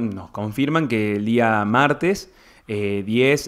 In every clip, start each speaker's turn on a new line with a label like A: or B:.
A: Nos confirman que el día martes 10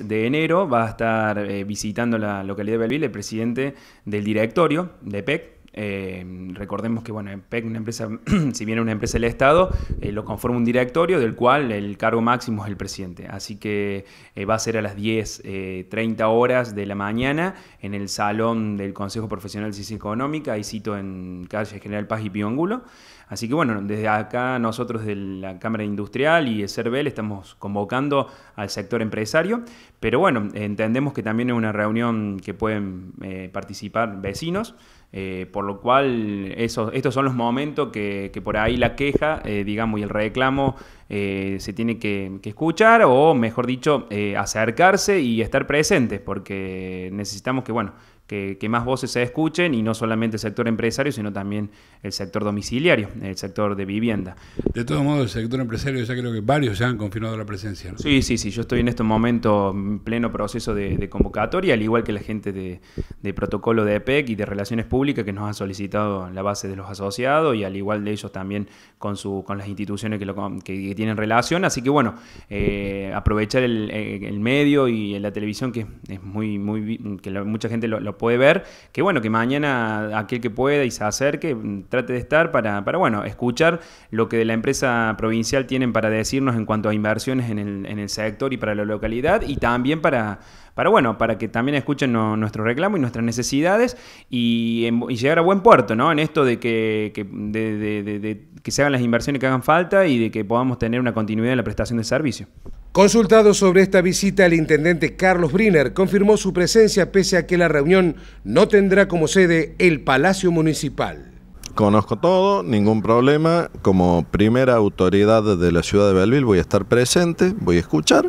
A: eh, de enero va a estar eh, visitando la localidad de Belville el presidente del directorio de PEC, eh, recordemos que, bueno, e una empresa, si bien una empresa del Estado, eh, lo conforma un directorio del cual el cargo máximo es el presidente. Así que eh, va a ser a las 10.30 horas de la mañana en el salón del Consejo Profesional de Ciencia Económica, ahí cito en calle General Paz y Angulo Así que bueno, desde acá nosotros de la Cámara Industrial y CERVEL estamos convocando al sector empresario, pero bueno, entendemos que también es una reunión que pueden participar vecinos, eh, por lo cual, esos, estos son los momentos que, por ahí la queja, eh, digamos, y el reclamo eh, se tiene que, escuchar o, mejor dicho, acercarse y estar presentes, porque necesitamos que, bueno, que, más voces se escuchen y no solamente el sector empresario, sino también el sector domiciliario, el sector de vivienda. De todos modos, el sector empresario ya creo que varios ya han confirmado la presencia. Sí, sí, sí, yo estoy en estos momentos en pleno proceso de, convocatoria, al igual que la gente de, de protocolo de EPEC y de relaciones públicas que nos han solicitado la base de los asociados y al igual de ellos también con, su, con las instituciones que, lo, tienen relación. Así que bueno, eh, aprovechar eh, el, medio y la televisión que es muy, muy que mucha gente lo, lo, puede ver, que bueno, que mañana aquel que pueda y se acerque, trate de estar para, para bueno, escuchar lo que de la empresa provincial tienen para decirnos en cuanto a inversiones en el, en el sector y para la localidad y también para para bueno, para que también escuchen nuestro reclamo y nuestras necesidades y, llegar a buen puerto, ¿no? En esto de que, que, se hagan las inversiones que hagan falta y de que podamos tener una continuidad
B: en la prestación de servicio. Consultado sobre esta visita, el intendente Carlos Briner confirmó su presencia pese a que la reunión no tendrá como sede el Palacio Municipal. Conozco todo, ningún problema. Como primera autoridad de la ciudad de Belville voy a estar presente, voy a escuchar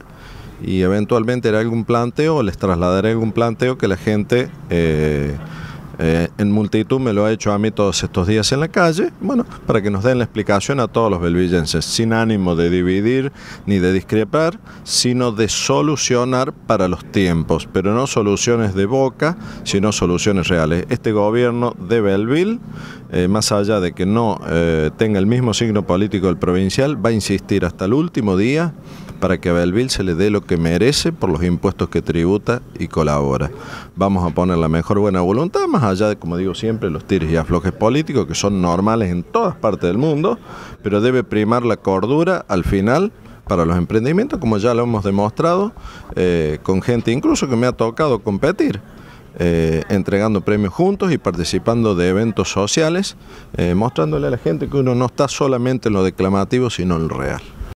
B: y eventualmente haré algún planteo, les trasladaré algún planteo que la gente eh, eh, en multitud me lo ha hecho a mí todos estos días en la calle, bueno, para que nos den la explicación a todos los belvillenses, sin ánimo de dividir ni de discrepar, sino de solucionar para los tiempos, pero no soluciones de boca, sino soluciones reales. Este gobierno de Belville, eh, más allá de que no eh, tenga el mismo signo político del provincial, va a insistir hasta el último día para que a Belville se le dé lo que merece por los impuestos que tributa y colabora. Vamos a poner la mejor buena voluntad, más allá de, como digo siempre, los tires y aflojes políticos, que son normales en todas partes del mundo, pero debe primar la cordura al final para los emprendimientos, como ya lo hemos demostrado eh, con gente incluso que me ha tocado competir. Eh, entregando premios juntos y participando de eventos sociales, eh, mostrándole a la gente que uno no está solamente en lo declamativo, sino en lo real.